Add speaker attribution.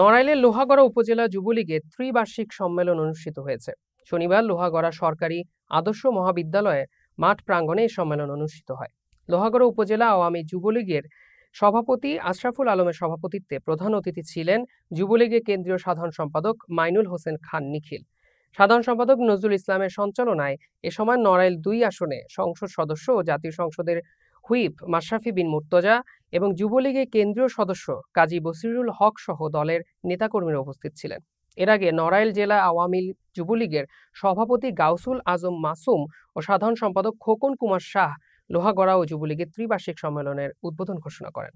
Speaker 1: নড়াইলের লোহাগড়া উপজেলা যুবলীগের ত্রিবার্ষিক সম্মেলন অনুষ্ঠিত হয়েছে শনিবার লোহাগড়া সরকারি আদর্শ মহাবিদ্যালয়ে মাঠ প্রাঙ্গণে এই সম্মেলন অনুষ্ঠিত হয় লোহাগড়া উপজেলা আওয়ামী যুবলীগের সভাপতি আশরাফুল আলমের সভাপতিত্বে প্রধান অতিথি ছিলেন যুবলীগের কেন্দ্রীয় সাধারণ সম্পাদক মাইনুল হোসেন খান নিখিল সাধারণ সম্পাদক নজরুল ইসলামের সঞ্চালনায় এ সময় নড়াইল দুই আসনে সংসদ সদস্য ও জাতীয় সংসদের হুইপ মাশরাফি বিন মুর্তজা এবং যুবলীগের কেন্দ্রীয় সদস্য কাজী বসিরুল হক সহ দলের নেতাকর্মীরা উপস্থিত ছিলেন এর আগে নড়াইল জেলা আওয়ামী যুবলীগের সভাপতি গাউসুল আজম মাসুম ও সাধারণ সম্পাদক খোকন কুমার শাহ লোহাগড়া ও যুবলীগের ত্রিবার্ষিক সম্মেলনের উদ্বোধন ঘোষণা করেন